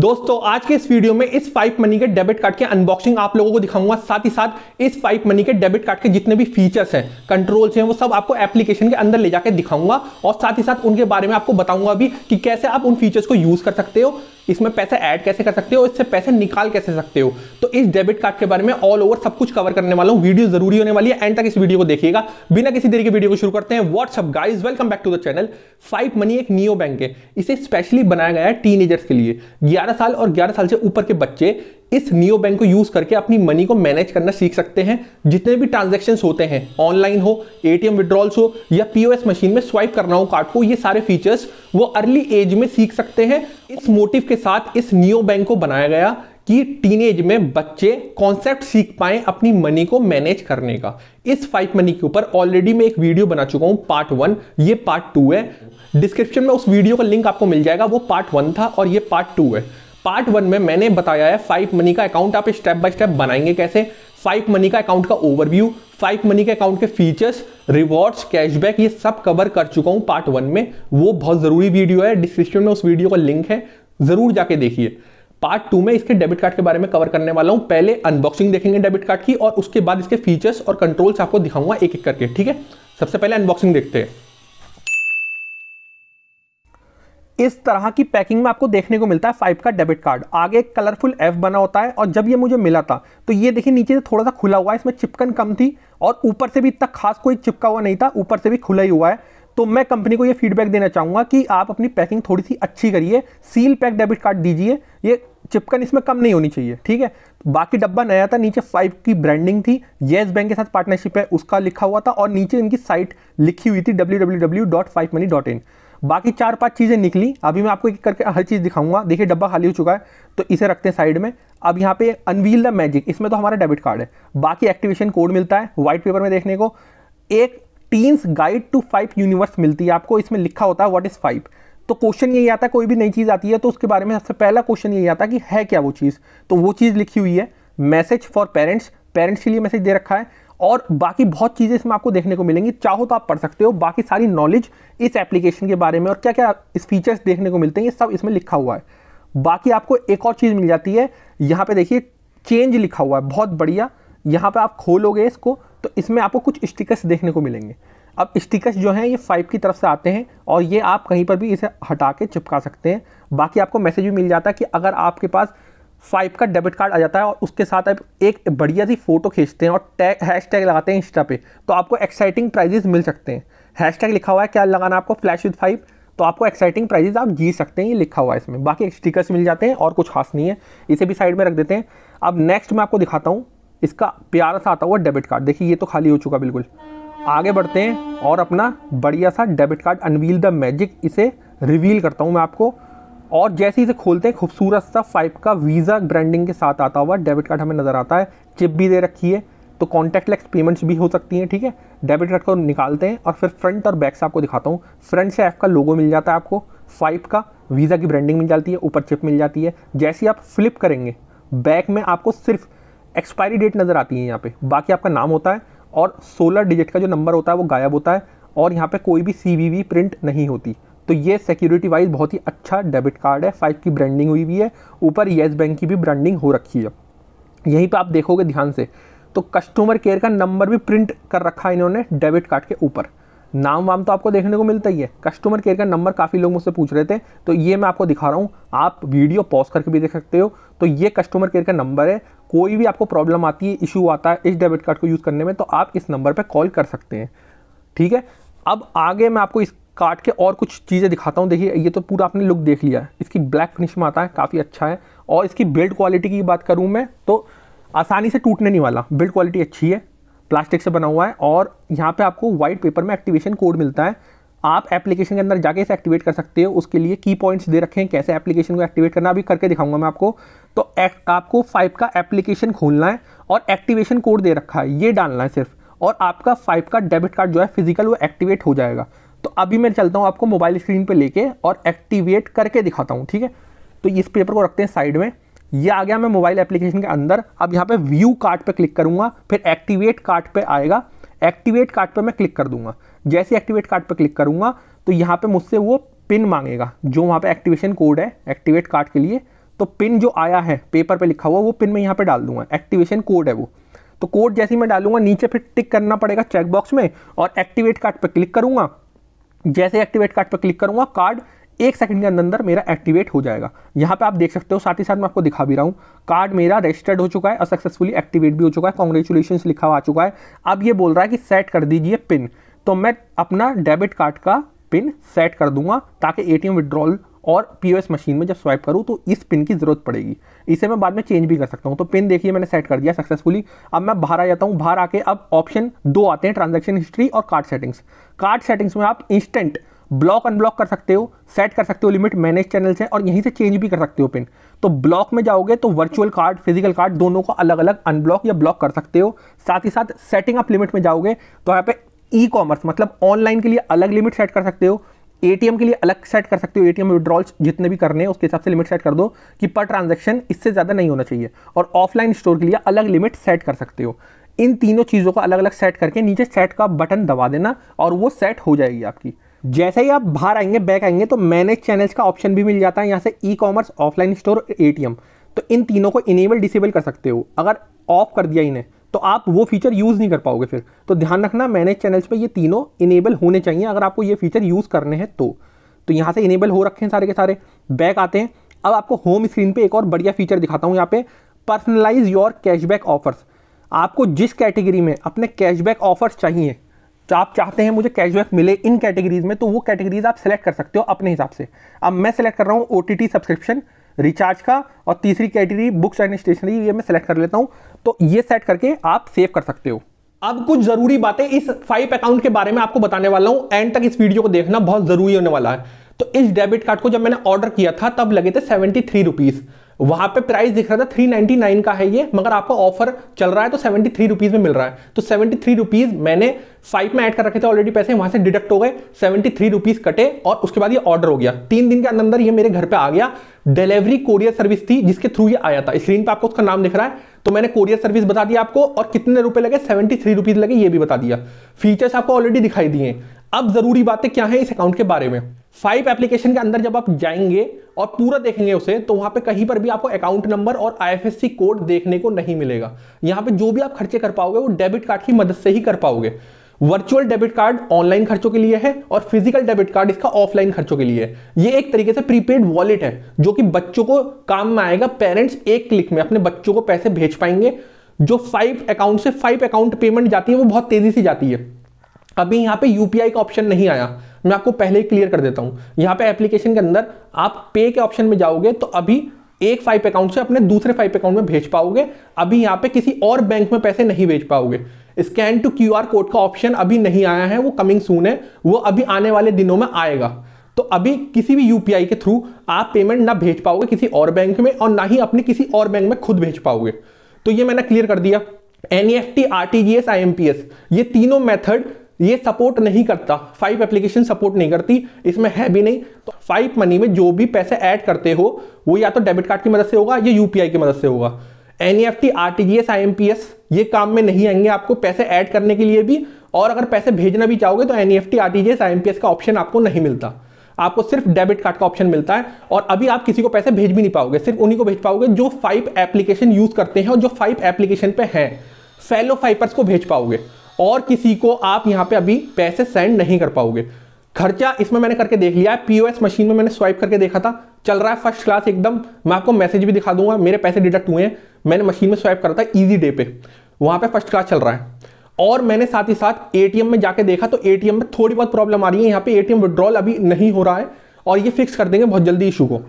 दोस्तों आज के इस वीडियो में इस फाइव मनी के डेबिट कार्ड के अनबॉक्सिंग आप लोगों को दिखाऊंगा साथ ही साथ इस फाइव मनी के डेबिट कार्ड के जितने भी फीचर्स हैं कंट्रोल्स हैं वो सब आपको एप्लीकेशन के अंदर ले जाकर दिखाऊंगा और साथ ही साथ उनके बारे में आपको बताऊंगा भी कि कैसे आप उन फीचर्स को यूज कर सकते हो इसमें पैसे ऐड कैसे कर सकते हो इससे पैसे निकाल कैसे सकते हो तो इस डेबिट कार्ड के बारे में ऑल ओवर सब कुछ कवर करने वाला हूँ वीडियो जरूरी होने वाली है एंड तक इस वीडियो को देखिएगा बिना किसी देरी के वीडियो को शुरू करते हैं what's up guys welcome back to the channel five money एक नियो बैंक है इसे स्पेशली बनाया गया है टीन के लिए ग्यारह साल और ग्यारह साल से ऊपर के बच्चे इस नियो बैंक को यूज करके अपनी मनी को मैनेज करना सीख सकते हैं जितने भी ट्रांजेक्शन होते हैं ऑनलाइन हो एटीएम विड्रॉल्स हो या पीओएस मशीन में स्वाइप करना हो कार्ड को ये सारे फीचर्स वो अर्ली एज में सीख सकते हैं इस मोटिव के साथ इस नियो बैंक को बनाया गया कि टीनेज में बच्चे कॉन्सेप्ट सीख पाए अपनी मनी को मैनेज करने का इस फाइव मनी के ऊपर ऑलरेडी मैं एक वीडियो बना चुका हूं पार्ट वन ये पार्ट टू है डिस्क्रिप्शन में उस वीडियो का लिंक आपको मिल जाएगा वो पार्ट वन था और ये पार्ट टू है पार्ट वन में मैंने बताया है फाइव मनी का अकाउंट आप स्टेप बाय स्टेप बनाएंगे कैसे फाइव मनी का अकाउंट का ओवरव्यू फाइव मनी के अकाउंट के फीचर्स रिवॉर्ड्स कैशबैक ये सब कवर कर चुका हूँ पार्ट वन में वो बहुत ज़रूरी वीडियो है डिस्क्रिप्शन में उस वीडियो का लिंक है ज़रूर जाके देखिए पार्ट टू में इसके डेबिट कार्ड के बारे में कवर करने वाला हूं पहले अनबॉक्सिंग देखेंगे डेबिट कार्ड की और उसके बाद इसके फीचर्स और कंट्रोल्स आपको दिखाऊंगा एक एक करके ठीक है सबसे पहले अनबॉक्सिंग देखते हैं इस तरह की पैकिंग में आपको देखने को मिलता है फाइव का डेबिट कार्ड आगे एक कलरफुल एफ बना होता है और जब ये मुझे मिला था तो ये देखिए नीचे से थोड़ा सा खुला हुआ है इसमें चिपकन कम थी और ऊपर से भी इतना खास कोई चिपका हुआ नहीं था ऊपर से भी खुला ही हुआ है तो मैं कंपनी को ये फीडबैक देना चाहूँगा कि आप अपनी पैकिंग थोड़ी सी अच्छी करिए सील पैक डेबिट कार्ड दीजिए ये चिपकन इसमें कम नहीं होनी चाहिए ठीक है बाकी डब्बा नया था नीचे फाइव की ब्रांडिंग थी येस बैंक के साथ पार्टनरशिप है उसका लिखा हुआ था और नीचे इनकी साइट लिखी हुई थी डब्ल्यू बाकी चार पांच चीज़ें निकली अभी मैं आपको एक करके हर चीज़ दिखाऊंगा देखिए डब्बा खाली हो चुका है तो इसे रखते हैं साइड में अब यहाँ पे अनवील द मैजिक इसमें तो हमारा डेबिट कार्ड है बाकी एक्टिवेशन कोड मिलता है व्हाइट पेपर में देखने को एक teens guide to five universe मिलती है आपको इसमें लिखा होता है वॉट इज़ फाइव तो क्वेश्चन यही आता है कोई भी नई चीज़ आती है तो उसके बारे में सबसे पहला क्वेश्चन यही आता है कि है क्या वो चीज़ तो वो चीज़ लिखी हुई है मैसेज फॉर पेरेंट्स पेरेंट्स के लिए मैसेज दे रखा है और बाकी बहुत चीज़ें इसमें आपको देखने को मिलेंगी चाहो तो आप पढ़ सकते हो बाकी सारी नॉलेज इस एप्लीकेशन के बारे में और क्या क्या इस फीचर्स देखने को मिलते हैं ये सब इसमें लिखा हुआ है बाकी आपको एक और चीज़ मिल जाती है यहाँ पे देखिए चेंज लिखा हुआ है बहुत बढ़िया यहाँ पे आप खोलोगे इसको तो इसमें आपको कुछ स्टिकर्स देखने को मिलेंगे अब स्टिकर्स जो हैं ये फाइव की तरफ से आते हैं और ये आप कहीं पर भी इसे हटा के चिपका सकते हैं बाकी आपको मैसेज भी मिल जाता है कि अगर आपके पास फाइव का डेबिट कार्ड आ जाता है और उसके साथ आप एक बढ़िया सी फोटो खींचते हैं और टैग हैश टैग लगाते हैं इंस्टा पे तो आपको एक्साइटिंग प्राइजेस मिल सकते हैं हैश टैग लिखा हुआ है क्या लगाना आपको फ्लैश विद फाइव तो आपको एक्साइटिंग प्राइजेस आप जीत सकते हैं ये लिखा हुआ है इसमें बाकी स्टिकर्स मिल जाते हैं और कुछ खास नहीं है इसे भी साइड में रख देते हैं अब नेक्स्ट मैं आपको दिखाता हूँ इसका प्यारा सा आता हुआ डेबिट कार्ड देखिए ये तो खाली हो चुका बिल्कुल आगे बढ़ते हैं और अपना बढ़िया सा debit card unveil the magic इसे रिवील करता हूँ मैं आपको और जैसे ही इसे खोलते हैं खूबसूरत सा फाइव का वीज़ा ब्रांडिंग के साथ आता हुआ डेबिट कार्ड हमें नज़र आता है चिप भी दे रखी है तो कॉन्टैक्टलेस पेमेंट्स भी हो सकती हैं ठीक है डेबिट कार्ड को निकालते हैं और फिर फ्रंट और बैक से आपको दिखाता हूँ फ्रंट से ऐप का लोगो मिल जाता है आपको फाइव का वीज़ा की ब्रांडिंग मिल जाती है ऊपर चिप मिल जाती है जैसे ही आप फ्लिप करेंगे बैक में आपको सिर्फ एक्सपायरी डेट नज़र आती है यहाँ पे बाकी आपका नाम होता है और सोलह डिजिट का जो नंबर होता है वो गायब होता है और यहाँ पे कोई भी सी प्रिंट नहीं होती तो ये सिक्योरिटी वाइज बहुत ही अच्छा डेबिट कार्ड है फाइव की ब्रांडिंग हुई हुई है ऊपर येस बैंक की भी ब्रांडिंग हो रखी है यहीं पर आप देखोगे ध्यान से तो कस्टमर केयर का नंबर भी प्रिंट कर रखा है इन्होंने डेबिट कार्ड के ऊपर नाम वाम तो आपको देखने को मिलता ही है कस्टमर केयर का नंबर काफ़ी लोग मुझसे पूछ रहे थे तो ये मैं आपको दिखा रहा हूँ आप वीडियो पॉज करके भी देख सकते हो तो ये कस्टमर केयर का नंबर है कोई भी आपको प्रॉब्लम आती है इशू आता है इस डेबिट कार्ड को यूज़ करने में तो आप इस नंबर पर कॉल कर सकते हैं ठीक है अब आगे मैं आपको इस काट के और कुछ चीज़ें दिखाता हूँ देखिए ये तो पूरा आपने लुक देख लिया है इसकी ब्लैक फिनिश में आता है काफ़ी अच्छा है और इसकी बिल्ड क्वालिटी की बात करूँ मैं तो आसानी से टूटने नहीं वाला बिल्ड क्वालिटी अच्छी है प्लास्टिक से बना हुआ है और यहाँ पे आपको वाइट पेपर में एक्टिवेशन कोड मिलता है आप एप्लीकेशन के अंदर जाके इसे एक्टिवेट कर सकते हो उसके लिए की पॉइंट्स दे रखे हैं कैसे एप्लीकेशन को एक्टिवेट करना अभी करके दिखाऊंगा मैं आपको तो आपको फाइव का एप्लीकेशन खोलना है और एक्टिवेशन कोड दे रखा है ये डालना है सिर्फ और आपका फाइव का डेबिट कार्ड जो है फिजिकल वो एक्टिवेट हो जाएगा तो अभी मैं चलता हूँ आपको मोबाइल स्क्रीन पर लेके और एक्टिवेट करके दिखाता हूँ ठीक है तो इस पेपर को रखते हैं साइड में ये आ गया मैं मोबाइल एप्लीकेशन के अंदर अब यहाँ पे व्यू कार्ड पे क्लिक करूँगा फिर एक्टिवेट कार्ड पे आएगा एक्टिवेट कार्ड पे मैं क्लिक कर दूंगा जैसे एक्टिवेट कार्ड पे क्लिक करूँगा तो यहाँ पे मुझसे वो पिन मांगेगा जो वहाँ पे एक्टिवेशन कोड है एक्टिवेट कार्ड के लिए तो पिन जो आया है पेपर पे लिखा हुआ वो पिन मैं यहाँ पर डाल दूंगा एक्टिवेशन कोड है वो तो कोड जैसे ही मैं डालूंगा नीचे फिर टिक करना पड़ेगा चेकबॉक्स में और एक्टिवेट कार्ड पर क्लिक करूँगा जैसे एक्टिवेट कार्ड पर क्लिक करूंगा कार्ड एक सेकंड के अंदर अंदर मेरा एक्टिवेट हो जाएगा यहाँ पे आप देख सकते हो साथ ही साथ मैं आपको दिखा भी रहा हूँ कार्ड मेरा रजिस्टर्ड हो चुका है और सक्सेसफुली एक्टिवेट भी हो चुका है कॉन्ग्रेचुलेशन लिखा हुआ आ चुका है अब ये बोल रहा है कि सेट कर दीजिए पिन तो मैं अपना डेबिट कार्ड का पिन सेट कर दूंगा ताकि ए टी विड्रॉल और पीओएस मशीन में जब स्वाइप करूँ तो इस पिन की ज़रूरत पड़ेगी इसे मैं बाद में चेंज भी कर सकता हूँ तो पिन देखिए मैंने सेट कर दिया सक्सेसफुली अब मैं बाहर आ जाता हूँ बाहर आके अब ऑप्शन दो आते हैं ट्रांजेक्शन हिस्ट्री और कार्ड सेटिंग्स कार्ड सेटिंग्स में आप इंस्टेंट ब्लॉक अनब्लॉक कर सकते हो सेट कर सकते हो लिमिट मैनेज चैनल से और यहीं से चेंज भी कर सकते हो पिन तो ब्लॉक में जाओगे तो वर्चुअल कार्ड फिजिकल कार्ड दोनों को अलग अलग अनब्लॉक या ब्लॉक कर सकते हो साथ ही साथ सेटिंग अप लिमिट में जाओगे तो यहाँ पे ई कॉमर्स मतलब ऑनलाइन के लिए अलग लिमिट सेट कर सकते हो ए के लिए अलग सेट कर सकते हो ए विड्रॉल्स जितने भी करने हैं उसके हिसाब से लिमिट सेट कर दो कि पर ट्रांजेक्शन इससे ज़्यादा नहीं होना चाहिए और ऑफलाइन स्टोर के लिए अलग लिमिट सेट कर सकते हो इन तीनों चीज़ों को अलग अलग सेट करके नीचे सेट का बटन दबा देना और वो सेट हो जाएगी आपकी जैसे ही आप बाहर आएंगे बैक आएंगे तो मैनेज चैनल्स का ऑप्शन भी मिल जाता है यहाँ से ई कॉमर्स ऑफलाइन स्टोर ए तो इन तीनों को इनेबल डिसेबल कर सकते हो अगर ऑफ कर दिया इन्हें तो आप वो फीचर यूज़ नहीं कर पाओगे फिर तो ध्यान रखना मैनेज चैनल्स पे ये तीनों इनेबल होने चाहिए अगर आपको ये फीचर यूज़ करने हैं तो तो यहाँ से इनेबल हो रखे हैं सारे के सारे बैक आते हैं अब आपको होम स्क्रीन पे एक और बढ़िया फीचर दिखाता हूँ यहाँ पे पर्सनलाइज योर कैशबैक ऑफर्स आपको जिस कैटेगरी में अपने कैशबैक ऑफर्स चाहिए तो आप चाहते हैं मुझे कैशबैक मिले इन कैटेगरीज में तो वो कैटेगरीज आप सेलेक्ट कर सकते हो अपने हिसाब से अब मैं सेलेक्ट कर रहा हूँ ओ टी सब्सक्रिप्शन रिचार्ज का और तीसरी कैटेगरी बुक्स एंड स्टेशनरी ये मैं सेलेक्ट कर लेता हूँ तो ये सेट करके आप सेव कर सकते हो अब कुछ जरूरी बातें इस फाइव अकाउंट के बारे में आपको बताने वाला हूँ एंड तक इस वीडियो को देखना बहुत जरूरी होने वाला है तो इस डेबिट कार्ड को जब मैंने ऑर्डर किया था तब लगे थे सेवेंटी थ्री रुपीज़ वहां पे प्राइस दिख रहा था 399 का है ये मगर आपको ऑफर चल रहा है तो 73 रुपीज में मिल रहा है तो 73 रुपीज मैंने फाइव में ऐड कर रखे थे ऑलरेडी पैसे वहां से डिडक्ट हो गए 73 रुपीज कटे और उसके बाद ये ऑर्डर हो गया तीन दिन के अंदर ये मेरे घर पे आ गया डिलीवरी कोरियर सर्विस थी जिसके थ्रू ये आया था स्क्रीन पर आपको उसका नाम दिख रहा है तो मैंने कोरियर सर्विस बता दिया आपको और कितने रुपए लगे सेवेंटी थ्री रुपीज लगे ये भी बता दिया फीचर्स आपको ऑलरेडी दिखाई दिए अब जरूरी बातें क्या है इस अकाउंट के बारे में फाइव एप्लीकेशन के अंदर जब आप जाएंगे और पूरा देखेंगे उसे तो वहां पे कहीं पर भी आपको अकाउंट नंबर और आईएफएससी कोड देखने को नहीं मिलेगा यहां पे जो भी आप खर्चे कर पाओगे वो डेबिट कार्ड की मदद से ही कर पाओगे वर्चुअल डेबिट कार्ड ऑनलाइन खर्चों के लिए है और फिजिकल डेबिट कार्ड इसका ऑफलाइन खर्चों के लिए है ये एक तरीके से प्रीपेड वॉलेट है जो कि बच्चों को काम में आएगा पेरेंट्स एक क्लिक में अपने बच्चों को पैसे भेज पाएंगे जो फाइव अकाउंट से फाइव अकाउंट पेमेंट जाती है वो बहुत तेजी से जाती है अभी यहाँ पे यूपीआई का ऑप्शन नहीं आया मैं आपको पहले ही क्लियर कर देता हूँ यहाँ पे एप्लीकेशन के अंदर आप पे के ऑप्शन में जाओगे तो अभी एक फाइप अकाउंट से अपने दूसरे फाइप अकाउंट में भेज पाओगे अभी यहाँ पे किसी और बैंक में पैसे नहीं भेज पाओगे स्कैन टू क्यू कोड का ऑप्शन अभी नहीं आया है वो कमिंग सून है वो अभी आने वाले दिनों में आएगा तो अभी किसी भी यूपीआई के थ्रू आप पेमेंट ना भेज पाओगे किसी और बैंक में और ना ही अपने किसी और बैंक में खुद भेज पाओगे तो ये मैंने क्लियर कर दिया N E F T R T G S I M P S ये तीनों मेथड ये सपोर्ट नहीं करता फाइव एप्लीकेशन सपोर्ट नहीं करती इसमें है भी नहीं तो फाइव मनी में जो भी पैसे ऐड करते हो वो या तो डेबिट कार्ड की मदद से होगा या यूपीआई की मदद से होगा N E F T R T G S I M P S ये काम में नहीं आएंगे आपको पैसे ऐड करने के लिए भी और अगर पैसे भेजना भी चाहोगे तो N E F T R T G S I M P S का ऑप्शन आपको नहीं मिलता आपको सिर्फ डेबिट कार्ड का ऑप्शन मिलता है और अभी आप किसी को पैसे भेज भी नहीं पाओगे सिर्फ उन्हीं को भेज पाओगे जो फाइव एप्लीकेशन यूज़ करते हैं और जो फाइव एप्लीकेशन पे हैं फेलो फाइपर्स को भेज पाओगे और किसी को आप यहाँ पे अभी पैसे सेंड नहीं कर पाओगे खर्चा इसमें मैंने करके देख लिया है पीओएस मशीन में मैंने स्वाइप करके देखा था चल रहा है फर्स्ट क्लास एकदम मैं आपको मैसेज भी दिखा दूंगा मेरे पैसे डिडक्ट हुए हैं मैंने मशीन में स्वाइप करा था ईजी डे पे वहां पर फर्स्ट क्लास चल रहा है और मैंने साथ ही साथ ए में जाके देखा तो एटीएम में थोड़ी बहुत प्रॉब्लम आ रही है यहाँ पे एटीएम टी अभी नहीं हो रहा है और ये फिक्स कर देंगे बहुत जल्दी इशू को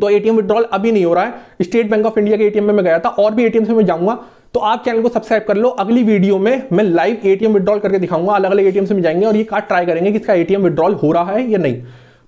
तो एटीएम विड्रॉल अभी नहीं हो रहा है स्टेट बैंक ऑफ इंडिया के एटीएम में मैं गया था और भी एटीएम से मैं जाऊंगा तो आप चैनल को सब्सक्राइब कर लो अगली वीडियो में मैं लाइव एटीएम विड्रॉल करके दिखाऊंगा अलग अलग एटीएम से हम जाएंगे और ये कार्ड ट्राई करेंगे कि इसका एटीएम विड्रॉल हो रहा है या नहीं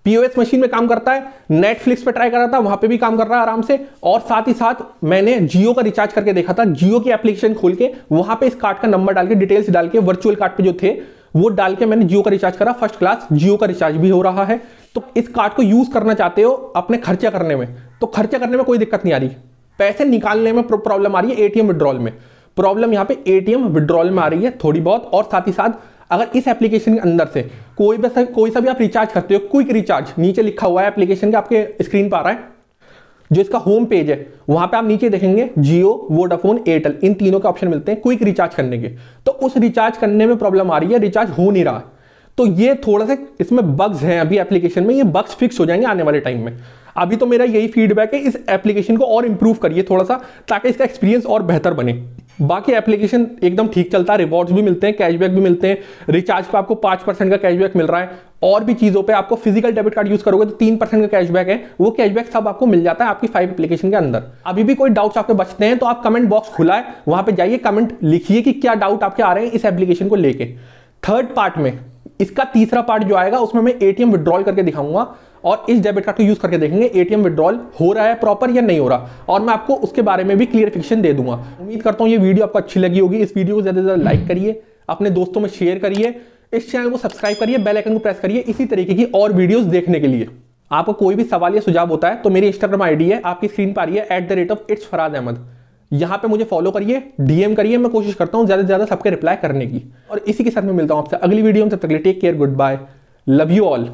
पीओएस मशीन में काम करता है नेटफ्लिक्स पे ट्राई कर रहा था वहां पे भी काम कर रहा है आराम से और साथ ही साथ मैंने जियो का रिचार्ज करके देखा था जियो की एप्लीकेशन खोल के वहां पे इस कार्ड का नंबर डाल के डिटेल्स डाल के वर्चुअल कार्ड पे जो थे वो डाल के मैंने जियो का रिचार्ज करा फर्स्ट क्लास जियो का रिचार्ज भी हो रहा है तो इस कार्ड को यूज करना चाहते हो अपने खर्चा करने में तो खर्चा करने में कोई दिक्कत नहीं आ रही पैसे निकालने में प्रॉब्लम आ रही है एटीएम विड्रॉल में प्रॉब्लम यहाँ पे एटीएम विड्रॉल में आ रही है थोड़ी बहुत और साथ ही साथ अगर इस एप्लीकेशन के अंदर से कोई भी सा, कोई सा भी आप रिचार्ज करते हो क्विक रिचार्ज नीचे लिखा हुआ है एप्लीकेशन के आपके स्क्रीन पर आ रहा है जो इसका होम पेज है वहां पे आप नीचे देखेंगे जियो वोडाफोन एयरटेल इन तीनों के ऑप्शन मिलते हैं क्विक रिचार्ज करने के तो उस रिचार्ज करने में प्रॉब्लम आ रही है रिचार्ज हो नहीं रहा तो ये थोड़ा सा इसमें बग्स हैं अभी एप्लीकेशन में ये बग्स फिक्स हो जाएंगे आने वाले टाइम में अभी तो मेरा यही फीडबैक है इस एप्लीकेशन को और इम्प्रूव करिए थोड़ा सा ताकि इसका एक्सपीरियंस और बेहतर बने बाकी एप्लीकेशन एकदम ठीक चलता है रिवॉर्ड्स भी मिलते हैं कैशबैक भी मिलते हैं रिचार्ज पे आपको पांच परसेंट का कैशबैक मिल रहा है और भी चीज़ों पे आपको फिजिकल डेबिट कार्ड यूज़ करोगे तो तीन परसेंट का कैशबैक है वो कैशबैक सब आपको मिल जाता है आपकी फाइव एप्लीकेशन के अंदर अभी भी कोई डाउट्स आपके बचते हैं तो आप कमेंट बॉक्स खुला है वहां पर जाइए कमेंट लिखिए कि क्या डाउट आपके आ रहे हैं इस एप्लीकेशन को लेकर थर्ड पार्ट में इसका तीसरा पार्ट जो आएगा उसमें मैं एटीएम विड्रॉल करके दिखाऊंगा और इस डेबिट कार्ड को यूज करके देखेंगे एटीएम विड्रॉल हो रहा है प्रॉपर या नहीं हो रहा और मैं आपको उसके बारे में भी क्लियरफिकेशन दे दूंगा उम्मीद करता हूँ ये वीडियो आपको अच्छी लगी होगी इस वीडियो को ज्यादा से ज्यादा लाइक करिए अपने दोस्तों में शेयर करिए इस चैनल को सब्सक्राइब करिए बेल आइकन को प्रेस करिए इसी तरीके की और वीडियोस देखने के लिए आपको कोई भी सवाल या सुझाव होता है तो मेरी इंस्टाग्राम आईडी है आपकी स्क्रीन पर आ रही है at the rate of it's Faraz Ahmad यहाँ पे मुझे फॉलो करिए डीएम करिए मैं कोशिश करता हूँ ज़्यादा से ज़्यादा सबके रिप्लाई करने की और इसी के साथ मैं मिलता हूँ आपसे अगली वीडियो में तब तक लिए take care goodbye love you all